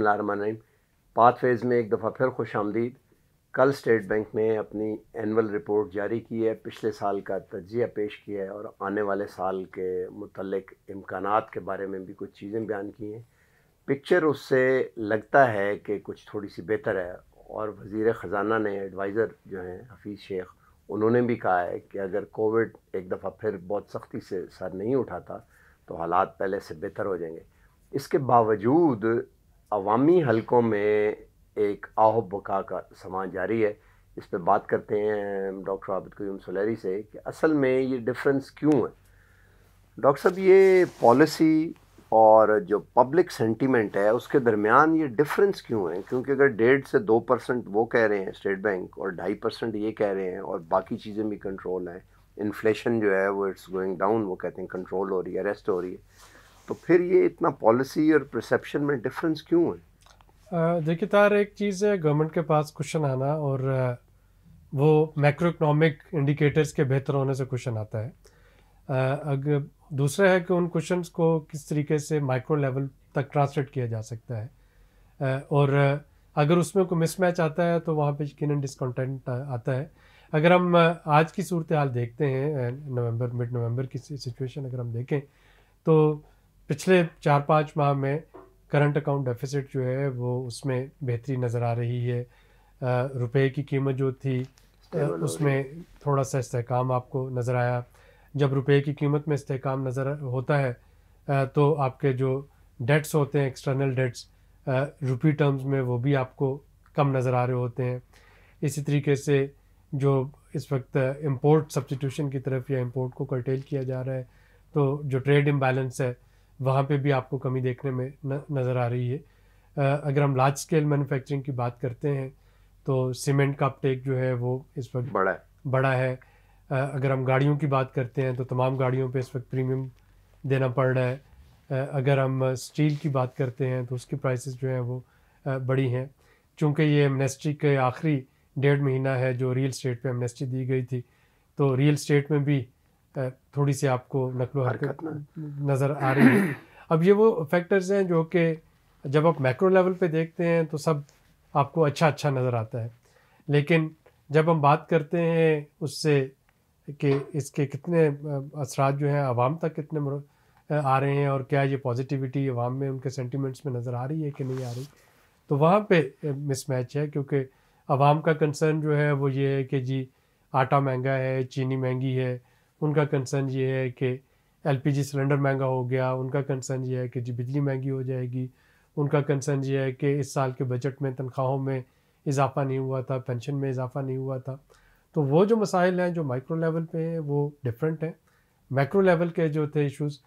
बसमीम पाँच फेज़ में एक दफ़ा फिर खुश आमदीद कल स्टेट बैंक ने अपनी एनअल रिपोर्ट जारी की है पिछले साल का तजिया पेश किया है और आने वाले साल के मतलब इम्कान के बारे में भी कुछ चीज़ें बयान की हैं पिक्चर उससे लगता है कि कुछ थोड़ी सी बेहतर है और वज़ी ख़जाना ने एडवाइज़र जो हैं हफीज़ शेख उन्होंने भी कहा है कि अगर कोविड एक दफ़ा फिर बहुत सख्ती से सर नहीं उठाता तो हालात पहले से बेहतर हो जाएंगे इसके बावजूद अवामी हलकों में एक आह बका का समा जारी है इस पर बात करते हैं डॉक्टर आबिद कयूम सलेरी से कि असल में ये डिफरेंस क्यों है डॉक्टर साहब ये पॉलिसी और जो पब्लिक सेंटीमेंट है उसके दरमियान ये डिफरेंस क्यों है क्योंकि अगर डेढ़ से दो परसेंट वो कह रहे हैं स्टेट बैंक और ढाई परसेंट ये कह रहे हैं और बाकी चीज़ें भी कंट्रोल हैं इन्फ्लेशन जो है वो इट्स गोइंग डाउन वो कहते हैं कंट्रोल हो रही है अरेस्ट हो रही है तो फिर ये इतना पॉलिसी और प्रसप्शन में डिफरेंस क्यों है देखिए तार एक चीज़ है गवर्नमेंट के पास क्वेश्चन आना और वो मैक्रो इकोनॉमिक इंडिकेटर्स के बेहतर होने से क्वेश्चन आता है अगर दूसरा है कि उन क्वेश्चन को किस तरीके से माइक्रो लेवल तक ट्रांसलेट किया जा सकता है और अगर उसमें कोई मिसमैच आता है तो वहाँ पे यकीन डिसकॉन्टेंट आता है अगर हम आज की सूरत हाल देखते हैं नवंबर मिड नवंबर की सिचुएशन अगर हम देखें तो पिछले चार पाँच माह में करंट अकाउंट डेफिसिट जो है वो उसमें बेहतरी नज़र आ रही है रुपए की कीमत जो थी उसमें थोड़ा सा इस्तेकाम आपको नज़र आया जब रुपए की कीमत में इस्तेकाम नज़र होता है तो आपके जो डेट्स होते हैं एक्सटर्नल डेट्स रुपी टर्म्स में वो भी आपको कम नज़र आ रहे होते हैं इसी तरीके से जो इस वक्त इम्पोर्ट सब्सटीट्यूशन की तरफ या इम्पोर्ट को कर्टेल किया जा रहा है तो जो ट्रेड इम्बैलेंस है वहाँ पे भी आपको कमी देखने में न, नज़र आ रही है अगर हम लार्ज स्केल मैन्युफैक्चरिंग की बात करते हैं तो सीमेंट का अपटेक जो है वो इस वक्त बड़ा है बड़ा है अगर हम गाड़ियों की बात करते हैं तो तमाम गाड़ियों पे इस वक्त प्रीमियम देना पड़ रहा है अगर हम स्टील की बात करते हैं तो उसकी प्राइसेस जो हैं वो बड़ी हैं चूँकि ये एमनेस्टी के आखिरी डेढ़ महीना है जो रियल स्टेट पे एमनेस्टी दी गई थी तो रियल स्टेट में भी थोड़ी सी आपको नकलो हरकत नज़र आ रही है अब ये वो फैक्टर्स हैं जो कि जब आप मैक्रो लेवल पे देखते हैं तो सब आपको अच्छा अच्छा नज़र आता है लेकिन जब हम बात करते हैं उससे कि इसके कितने असरा जो हैं आवाम तक कितने आ रहे हैं और क्या ये पॉजिटिविटी आवाम में उनके सेंटिमेंट्स में नज़र आ रही है कि नहीं आ रही तो वहाँ पे मिसमैच है क्योंकि आवाम का कंसर्न जो है वो ये है कि जी आटा महंगा है चीनी महंगी है उनका कंसर्न ये है कि एल सिलेंडर महंगा हो गया उनका कंसर्न ये है कि जी बिजली महंगी हो जाएगी उनका कंसर्न ये है कि इस साल के बजट में तनख्वाहों में इजाफा नहीं हुआ था पेंशन में इजाफा नहीं हुआ था तो वो जो मसाइल हैं जो माइक्रो लेवल पे हैं वो डिफरेंट हैं मैक्रो लेवल के जो थे इश्यूज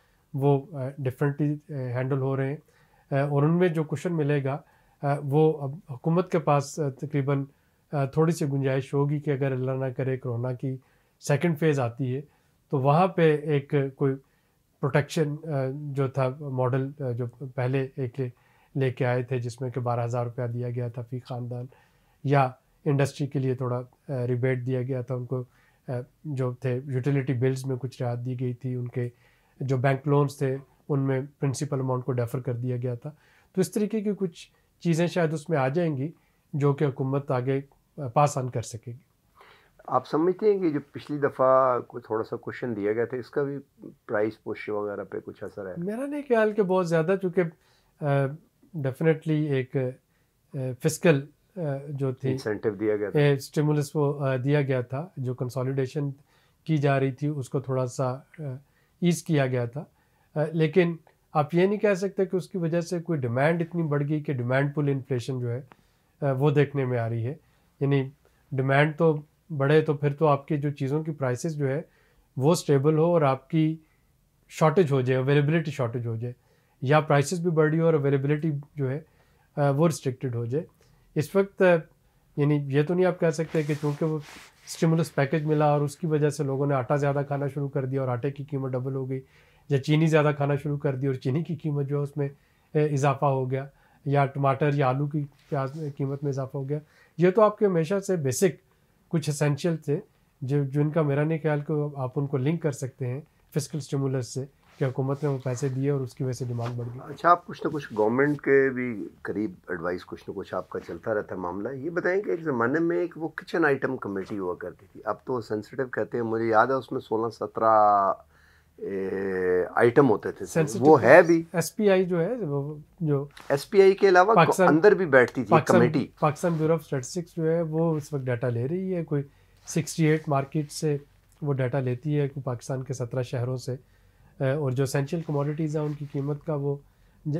वो डिफरेंटली हैंडल हो रहे हैं और उनमें जो क्वेश्चन मिलेगा वो अब हुकूमत के पास तकरीबन थोड़ी सी गुंजाइश होगी कि अगर अल्लाह ना करे कोरोना की सेकेंड फेज़ आती है तो वहाँ पे एक कोई प्रोटेक्शन जो था मॉडल जो पहले एक लेके आए थे जिसमें कि बारह हज़ार रुपया दिया गया था फ़ी ख़ानदान या इंडस्ट्री के लिए थोड़ा रिबेट दिया गया था उनको जो थे यूटिलिटी बिल्स में कुछ राहत दी गई थी उनके जो बैंक लोन्स थे उनमें प्रिंसिपल अमाउंट को डेफर कर दिया गया था तो इस तरीके की कुछ चीज़ें शायद उसमें आ जाएंगी जो कि हुकूमत आगे पास ऑन कर सकेगी आप समझते हैं कि जो पिछली दफ़ा को थोड़ा सा क्वेश्चन दिया गया था इसका भी प्राइस पुश वगैरह पे कुछ असर है मेरा नहीं ख्याल कि बहुत ज़्यादा चूँकि डेफिनेटली एक फिजिकल जो थी इंसेंटिव दिया गया था स्टिमुलस वो दिया गया था जो कंसोलिडेशन की जा रही थी उसको थोड़ा सा ईज किया गया था लेकिन आप ये नहीं कह सकते कि उसकी वजह से कोई डिमांड इतनी बढ़ गई कि डिमांड पुल इन्फ्लेशन जो है वो देखने में आ रही है यानी डिमांड तो बढ़े तो फिर तो आपकी जो चीज़ों की प्राइसेस जो है वो स्टेबल हो और आपकी शॉर्टेज हो जाए अवेलेबिलिटी शॉर्टेज हो जाए या प्राइसेस भी बढ़ी हो और अवेलेबिलिटी जो है वो रिस्ट्रिक्टेड हो जाए इस वक्त यानी ये तो नहीं आप कह सकते कि चूँकि वो स्टिमुलस पैकेज मिला और उसकी वजह से लोगों ने आटा ज़्यादा खाना शुरू कर दिया और आटे की कीमत डबल हो गई या चीनी ज़्यादा खाना शुरू कर दी और चीनी की कीमत जो है उसमें इजाफा हो गया या टमाटर या आलू की प्याज कीमत में इजाफा हो गया ये तो आपके हमेशा से बेसिक कुछ असेंशियल थे जो जिनका मेरा नहीं ख्याल को आप उनको लिंक कर सकते हैं फिजिकल स्टिमुलस से कि हुकूमत ने वो पैसे दिए और उसकी वजह से डिमांड बढ़ गई अच्छा आप कुछ ना कुछ गवर्नमेंट के भी करीब एडवाइस कुछ ना कुछ आपका चलता रहता मामला ये बताएं कि एक ज़माने में एक वो किचन आइटम कमेटी हुआ करती थी अब तो सेंसिटिव कहते हैं मुझे याद है उसमें सोलह सत्रह आइटम होते थे तो वो है भी एसपीआई जो है जो एसपीआई के अलावा अंदर भी बैठती थी committee Pakistan bureau of statistics जो है वो इस वक्त डाटा ले रही है कोई 68 मार्केट से वो डाटा लेती है पाकिस्तान के सत्रह शहरों से और जो सेंशियल कमोडिटीज़ हैं उनकी कीमत का वो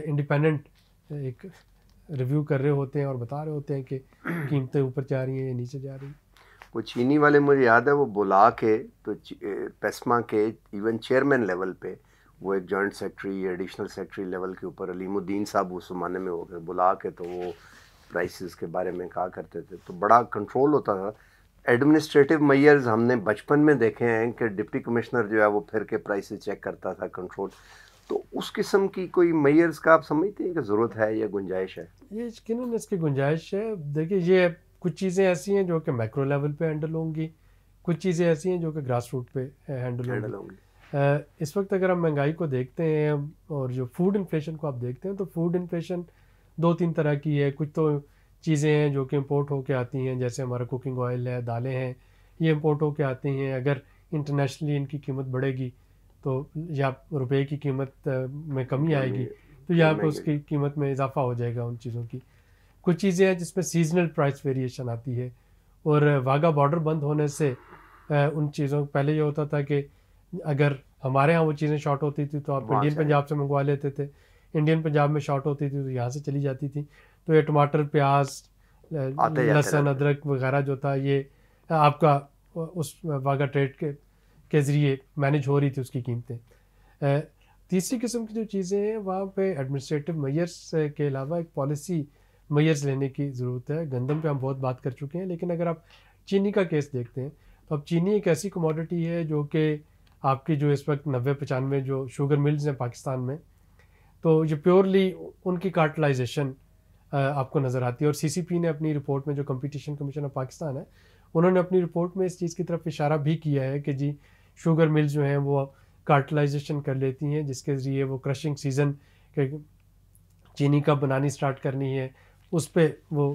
इंडिपेंडेंट एक रिव्यू कर रहे होते हैं और बता रहे होते हैं कि कीमतें ऊपर जा रही हैं या नीचे जा रही हैं वो चीनी वाले मुझे याद है वो बुला के तो पेस्मा के इवन चेयरमैन लेवल पे वो एक joint secretary additional secretary level के ऊपर अलीमुद्दीन साहब उस ज़माने में हो गए बुला के तो वो प्राइसेस के बारे में कहा करते थे तो बड़ा कंट्रोल होता था एडमिनिस्ट्रेटिव मैयर्स हमने बचपन में देखे हैं कि डिप्टी कमिश्नर जो है वो फिर के प्राइसेस चेक करता था कंट्रोल तो उस किस्म की कोई मैयर्स का आप समझते हैं कि ज़रूरत है या गुंजाइश है ये इसकी गुंजाइश है देखिए ये कुछ चीज़ें ऐसी हैं जो कि मैक्रो लेवल पे हैंडल होंगी कुछ चीज़ें ऐसी हैं जो कि ग्रास रूट पे हैंडल eh, होंगी eh, इस वक्त अगर हम महंगाई को देखते हैं और जो फूड इन्फ्लेशन को आप देखते हैं तो फूड इन्फ्लेशन दो तीन तरह की है कुछ तो चीज़ें हैं जो कि इम्पोर्ट होके आती हैं जैसे हमारा कुकिंग ऑयल है दालें हैं ये इम्पोर्ट होके आती हैं अगर इंटरनेशनली इनकी कीमत बढ़ेगी तो या रुपए की कीमत eh, में कमी आएगी तो यहाँ पर उसकी कीमत में इजाफा हो जाएगा उन चीज़ों की कुछ चीज़ें हैं जिसमें सीजनल प्राइस वेरिएशन आती है और वाघा बॉर्डर बंद होने से उन चीज़ों पहले ये होता था कि अगर हमारे यहाँ वो चीज़ें शॉर्ट होती थी तो आप इंडियन पंजाब से मंगवा लेते थे इंडियन पंजाब में शॉर्ट होती थी तो यहाँ से चली जाती थी तो ये टमाटर प्याज लहसुन अदरक वगैरह जो था ये आपका उस वाघा ट्रेड के के ज़रिए मैनेज हो रही थी उसकी कीमतें तीसरी किस्म की जो चीज़ें हैं वहाँ पे एडमिनिस्ट्रेटिव मैयर्स के अलावा एक पॉलिसी मयर्स लेने की ज़रूरत है गंदम पे हम बहुत बात कर चुके हैं लेकिन अगर आप चीनी का केस देखते हैं तो अब चीनी एक ऐसी कमोडिटी है जो कि आपकी जो इस वक्त नब्बे पचानवे जो शुगर मिल्स हैं पाकिस्तान में तो ये प्योरली उनकी कार्टलाइजेशन आपको नज़र आती है और सीसीपी ने अपनी रिपोर्ट में जो कंपटीशन कमीशन ऑफ पाकिस्तान है उन्होंने अपनी रिपोर्ट में इस चीज़ की तरफ इशारा भी किया है कि जी शुगर मिल्स जो हैं वो कार्टलाइजेशन कर लेती हैं जिसके ज़रिए वो क्रशिंग सीज़न के चीनी का बनानी स्टार्ट करनी है उस पर वो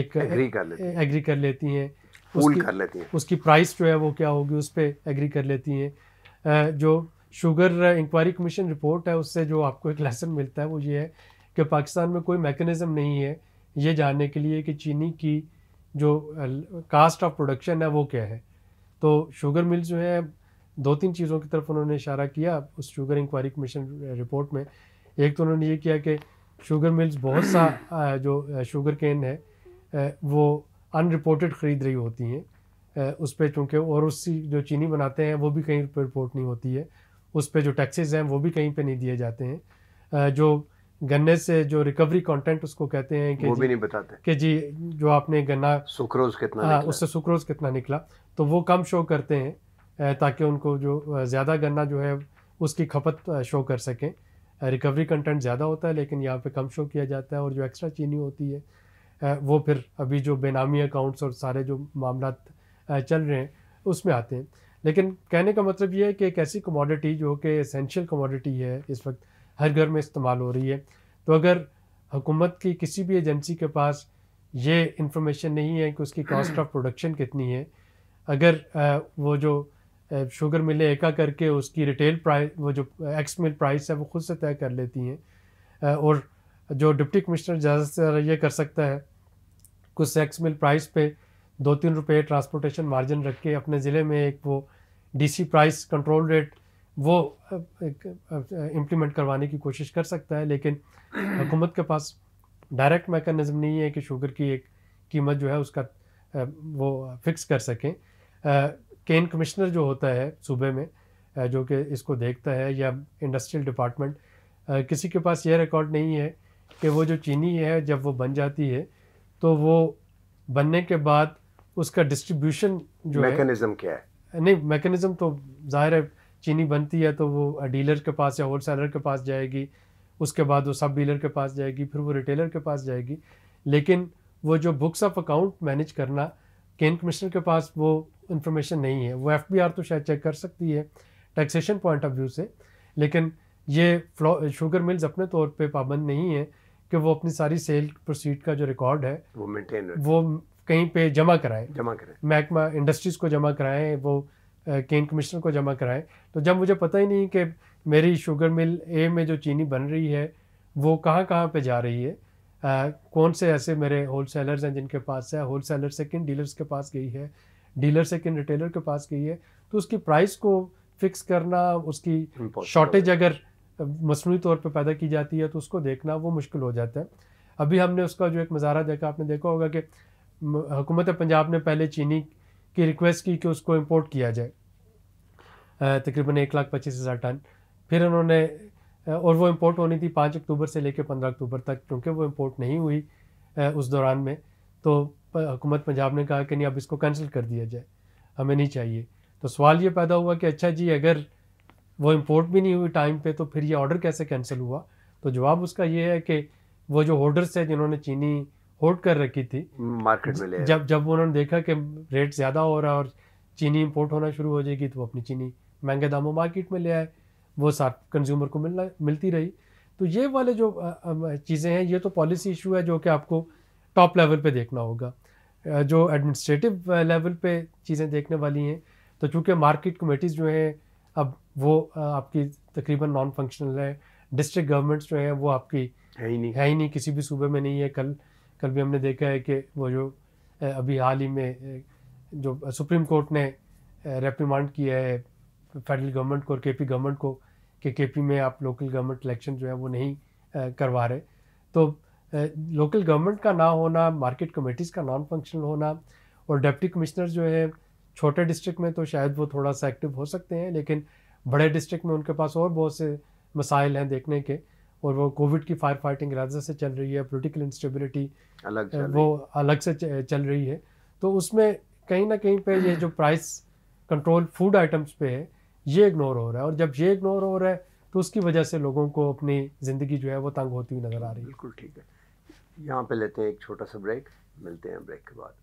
एक एग्री कर लेती हैं एग्री कर लेती हैं उसकी कर लेती हैं उसकी प्राइस जो है वो क्या होगी उस पर एग्री कर लेती हैं जो शुगर इंक्वायरी कमीशन रिपोर्ट है उससे जो आपको एक लेसन मिलता है वो ये है कि पाकिस्तान में कोई मैकेनिज़्म नहीं है ये जानने के लिए कि चीनी की जो कास्ट ऑफ प्रोडक्शन है वो क्या है तो शुगर मिल जो है दो तीन चीज़ों की तरफ उन्होंने इशारा किया उस शुगर इंक्वायरी कमीशन रिपोर्ट में एक तो उन्होंने ये किया कि शुगर मिल्स बहुत सा जो शुगर केन है वो अनरिपोर्टेड ख़रीद रही होती हैं उस पर चूँकि और उसकी जो चीनी बनाते हैं वो भी कहीं पर रिपोर्ट नहीं होती है उस पर जो टैक्सेस हैं वो भी कहीं पर नहीं दिए जाते हैं जो गन्ने से जो रिकवरी कंटेंट उसको कहते हैं कि वो भी नहीं बताते कि जी जो आपने गन्ना सुक्रोज कितना हाँ उससे सुक्रोज कितना निकला तो वो कम शो करते हैं ताकि उनको जो ज़्यादा गन्ना जो है उसकी खपत शो कर सकें रिकवरी कंटेंट ज़्यादा होता है लेकिन यहाँ पे कम शो किया जाता है और जो एक्स्ट्रा चीनी होती है वो फिर अभी जो बेनामी अकाउंट्स और सारे जो मामला चल रहे हैं उसमें आते हैं लेकिन कहने का मतलब ये है कि एक ऐसी कमोडिटी जो कि एसेंशियल कमोडिटी है इस वक्त हर घर में इस्तेमाल हो रही है तो अगर हुकूमत की किसी भी एजेंसी के पास ये इंफॉर्मेशन नहीं है कि उसकी कॉस्ट ऑफ प्रोडक्शन कितनी है अगर वो जो शुगर मिलें एका करके उसकी रिटेल प्राइस वो जो एक्स मिल प्राइस है वो खुद से तय कर लेती हैं और जो डिप्टी कमिश्नर ज़्यादा से ज़्यादा ये कर सकता है कुछ एक्स मिल प्राइस पे दो तीन रुपये ट्रांसपोर्टेशन मार्जिन रख के अपने ज़िले में एक वो डीसी प्राइस कंट्रोल रेट वो इम्प्लीमेंट करवाने की कोशिश कर सकता है लेकिन हुकूमत के पास डायरेक्ट मेकनिज़म नहीं है कि शुगर की एक कीमत जो है उसका वो फिक्स कर सकें केन कमिश्नर जो होता है सूबे में जो कि इसको देखता है या इंडस्ट्रियल डिपार्टमेंट किसी के पास यह रिकॉर्ड नहीं है कि वो जो चीनी है जब वो बन जाती है तो वो बनने के बाद उसका डिस्ट्रीब्यूशन जो मैकेनिज्म क्या है नहीं मैकेनिज्म तो जाहिर है चीनी बनती है तो वो डीलर के पास या होल सेलर के पास जाएगी उसके बाद वो सब डीलर के पास जाएगी फिर वो रिटेलर के पास जाएगी लेकिन वो जो बुक्स ऑफ अकाउंट मैनेज करना केंद्र कमिश्नर के पास वो इन्फॉर्मेशन नहीं है वो एफ तो शायद चेक कर सकती है टैक्सेशन पॉइंट ऑफ व्यू से लेकिन ये शुगर मिल्स अपने तौर पे पाबंद नहीं है कि वो अपनी सारी सेल प्रोसीड का जो रिकॉर्ड है वो मेंटेन वो कहीं पे जमा कराए जमा कराए महकमा इंडस्ट्रीज़ को जमा कराएं वो केंद्र कमिश्नर को जमा कराएं तो जब मुझे पता ही नहीं कि मेरी शुगर मिल ए में जो चीनी बन रही है वो कहाँ कहाँ पे जा रही है कौन से ऐसे मेरे होल हैं जिनके पास है होल सेलर से किन डीलर्स के पास गई है डीलर से किन रिटेलर के पास गई है तो उसकी प्राइस को फिक्स करना उसकी शॉर्टेज अगर मसनू तौर पर पैदा की जाती है तो उसको देखना वो मुश्किल हो जाता है अभी हमने उसका जो एक मज़ारा देखा आपने देखा होगा कि हुकूमत पंजाब ने पहले चीनी की रिक्वेस्ट की कि उसको इम्पोर्ट किया जाए तकरीबन एक लाख पच्चीस हज़ार टन फिर उन्होंने और वो इम्पोर्ट होनी थी पाँच अक्टूबर से लेकर पंद्रह अक्टूबर तक क्योंकि वो इम्पोर्ट नहीं हुई उस दौरान में तो हुकूमत पंजाब ने कहा कि नहीं अब इसको कैंसिल कर दिया जाए हमें नहीं चाहिए तो सवाल ये पैदा हुआ कि अच्छा जी अगर वो इम्पोर्ट भी नहीं हुई टाइम पे तो फिर ये ऑर्डर कैसे कैंसिल हुआ तो जवाब उसका ये है कि वो जो होल्डर्स है जिन्होंने चीनी होल्ड कर रखी थी मार्केट में जब जब उन्होंने देखा कि रेट ज़्यादा हो रहा है और चीनी इम्पोर्ट होना शुरू हो जाएगी तो वो अपनी चीनी महंगे दामों मार्केट में ले आए वो साथ कंज्यूमर को मिलना मिलती रही तो ये वाले जो चीज़ें हैं ये तो पॉलिसी इशू है जो कि आपको टॉप लेवल पे देखना होगा जो एडमिनिस्ट्रेटिव लेवल पे चीज़ें देखने वाली हैं तो चूँकि मार्केट कमेटीज़ जो हैं अब वो आपकी तकरीबन नॉन फंक्शनल है डिस्ट्रिक्ट गवर्नमेंट्स जो हैं वो आपकी है ही नहीं है ही नहीं किसी भी सूबे में नहीं है कल कल भी हमने देखा है कि वो जो अभी हाल ही में जो सुप्रीम कोर्ट ने रेप्रीमांड किया है फेडरल गवर्नमेंट को और पी गवर्नमेंट को कि पी में आप लोकल गवर्नमेंट इलेक्शन जो है वो नहीं करवा रहे तो लोकल गवर्नमेंट का ना होना मार्केट कमेटीज़ का नॉन फंक्शनल होना और डिप्टी कमिश्नर जो है छोटे डिस्ट्रिक्ट में तो शायद वो थोड़ा सा एक्टिव हो सकते हैं लेकिन बड़े डिस्ट्रिक्ट में उनके पास और बहुत से मसाइल हैं देखने के और वो कोविड की फायर फाइटिंग राज्य से चल रही है पोलिटिकल इंस्टेबिलिटी अलग वो अलग से चल रही है तो उसमें कहीं ना कहीं पे ये जो प्राइस कंट्रोल फूड आइटम्स पे है ये इग्नोर हो रहा है और जब ये इग्नोर हो रहा है तो उसकी वजह से लोगों को अपनी ज़िंदगी जो है वो तंग होती हुई नज़र आ रही है बिल्कुल ठीक है यहाँ पे लेते हैं एक छोटा सा ब्रेक मिलते हैं ब्रेक के बाद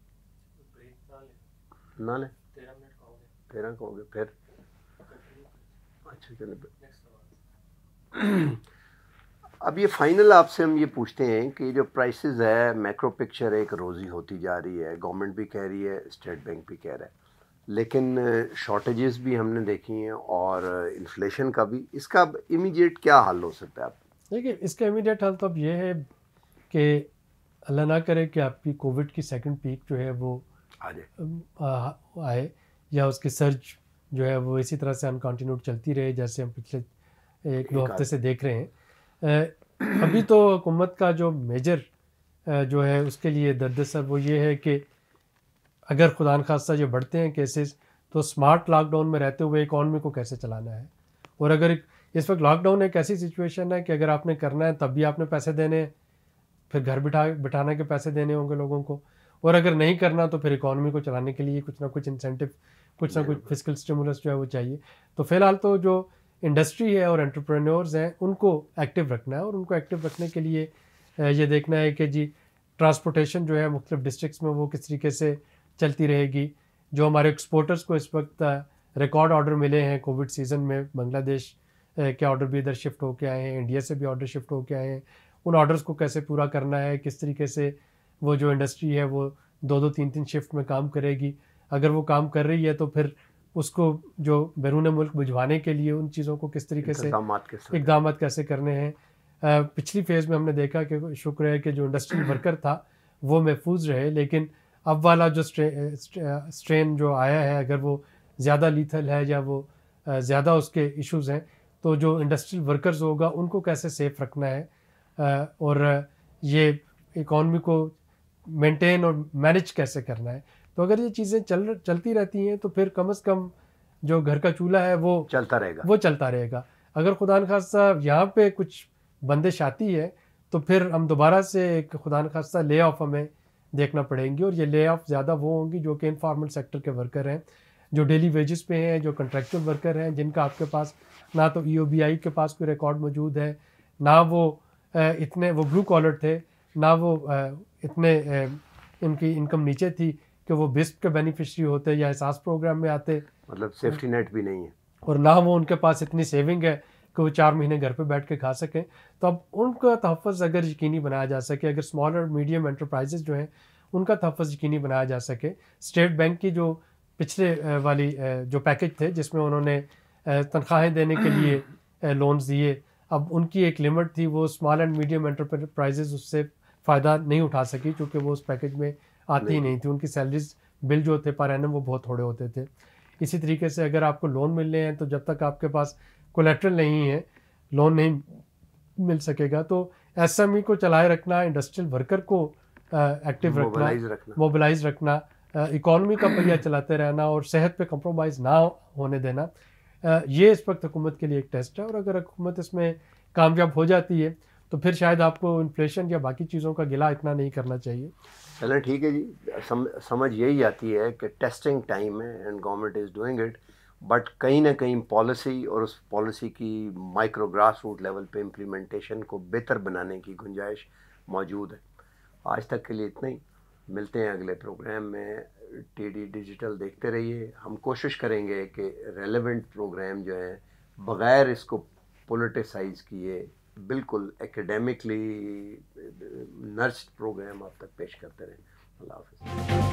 ना लें तेरह का हो गया फिर अच्छा चलो अब ये फाइनल आपसे हम ये पूछते हैं कि जो प्राइसेस है मैक्रो पिक्चर एक रोज़ी होती जा रही है गवर्नमेंट भी कह रही है स्टेट बैंक भी कह रहा है लेकिन शॉर्टेजेस भी हमने देखी हैं और इन्फ्लेशन का भी इसका इमीडिएट क्या हल हो सकता है आप देखिए इसका इमीडिएट हल तो अब ये है कि अल्लाह ना करे कि आपकी कोविड की सेकंड पीक जो है वो आ जाए आए या उसकी सर्च जो है वो इसी तरह से अनकॉन्टिन्यूड चलती रहे जैसे हम पिछले एक दो हफ्ते से देख रहे हैं अभी तो हुकूमत का जो मेजर जो है उसके लिए दरअसल वो ये है कि अगर खुदा खास्ता जो बढ़ते हैं केसेस तो स्मार्ट लॉकडाउन में रहते हुए इकॉनमी को कैसे चलाना है और अगर इस वक्त लॉकडाउन एक ऐसी सिचुएशन है कि अगर आपने करना है तब भी आपने पैसे देने हैं फिर घर बिठा बिठाने के पैसे देने होंगे लोगों को और अगर नहीं करना तो फिर इकॉनमी को चलाने के लिए कुछ ना कुछ इंसेंटिव कुछ ना कुछ फिजिकल स्टिमुलस जो है वो चाहिए तो फिलहाल तो जो इंडस्ट्री है और एंटरप्रेन्योर्स हैं उनको एक्टिव रखना है और उनको एक्टिव रखने के लिए ये देखना है कि जी ट्रांसपोर्टेशन जो है मुख्तलिफ डिस्ट्रिक्स में वो किस तरीके से चलती रहेगी जो हमारे एक्सपोर्टर्स को इस वक्त रिकॉर्ड ऑर्डर मिले हैं कोविड सीज़न में बांग्लादेश के ऑर्डर भी इधर शिफ्ट होके आए हैं इंडिया से भी ऑर्डर शिफ्ट होके आए हैं उन ऑर्डर्स को कैसे पूरा करना है किस तरीके से वो जो इंडस्ट्री है वो दो दो तीन तीन शिफ्ट में काम करेगी अगर वो काम कर रही है तो फिर उसको जो बैरून मुल्क बुझवाने के लिए उन चीज़ों को किस तरीके से इकदाम कैसे करने हैं पिछली फेज़ में हमने देखा कि शुक्र है कि जो इंडस्ट्रियल वर्कर था वो महफूज रहे लेकिन अब वाला जो स्ट्रेन स्ट्रेन जो आया है अगर वो ज़्यादा लीथल है या वो ज़्यादा उसके इश्यूज हैं तो जो इंडस्ट्रियल वर्कर्स होगा उनको कैसे सेफ रखना है और ये इकॉनमी को मेंटेन और मैनेज कैसे करना है तो अगर ये चीज़ें चल चलती रहती हैं तो फिर कम से कम जो घर का चूल्हा है वो चलता रहेगा वो चलता रहेगा अगर खुदा खास्ता यहाँ पे कुछ बंदिश आती है तो फिर हम दोबारा से एक खुदा खास्ता ले ऑफ हमें देखना पड़ेंगी और ये ले ऑफ ज़्यादा वो होंगी जो कि इनफॉर्मल सेक्टर के वर्कर हैं जो डेली वेजेस पे हैं जो कंट्रेक्चुअल वर्कर हैं जिनका आपके पास ना तो ई e के पास कोई रिकॉर्ड मौजूद है ना वो इतने वो ब्लू कॉलर थे ना वो इतने इनकी इनकम नीचे थी कि वो बिस्प के बेनिफिशरी होते या एहसास प्रोग्राम में आते मतलब सेफ्टी नेट भी नहीं है और ना वो उनके पास इतनी सेविंग है कि वो चार महीने घर पर बैठ के खा सकें तो अब उनका तहफ़ अगर यकीनी बनाया जा सके अगर स्मॉल और मीडियम एंटरप्राइजेज जो हैं उनका तहफ़ यकीनी बनाया जा सके स्टेट बैंक की जो पिछले वाली जो पैकेज थे जिसमें उन्होंने तनख्वाहें देने के लिए लोन्स दिए अब उनकी एक लिमिट थी वो स्मॉल एंड मीडियम एंटरप्राइजेज उससे फ़ायदा नहीं उठा सकी क्योंकि वो उस पैकेज में आती नहीं, ही नहीं थी उनकी सैलरीज बिल जो थे पर एनम वो बहुत थोड़े होते थे इसी तरीके से अगर आपको लोन मिलने हैं तो जब तक आपके पास कोलेट्रल नहीं है लोन नहीं मिल सकेगा तो एस e को चलाए रखना इंडस्ट्रियल वर्कर को एक्टिव रखना मोबिलाइज रखना इकोनॉमी का पहिया चलाते रहना और सेहत पे कंप्रोमाइज ना होने देना आ, ये इस वक्त हुकूमत के लिए एक टेस्ट है और अगर हुकूमत इसमें कामयाब हो जाती है तो फिर शायद आपको इन्फ्लेशन या बाकी चीज़ों का गिला इतना नहीं करना चाहिए चलें ठीक है जी सम, समझ यही आती है कि टेस्टिंग टाइम है and government is doing it but कहीं ना कहीं पॉलिसी और उस पॉलिसी की माइक्रो ग्रास रूट लेवल पे इम्प्लीमेंटेशन को बेहतर बनाने की गुंजाइश मौजूद है आज तक के लिए इतना ही मिलते हैं अगले प्रोग्राम में टीडी डिजिटल देखते रहिए हम कोशिश करेंगे कि रेलेवेंट प्रोग्राम जो हैं बग़ैर इसको पोलिटिसाइज किए बिल्कुल एकेडमिकली नर्स्ड प्रोग्राम आप तक पेश करते रहें अल्लाह हाफ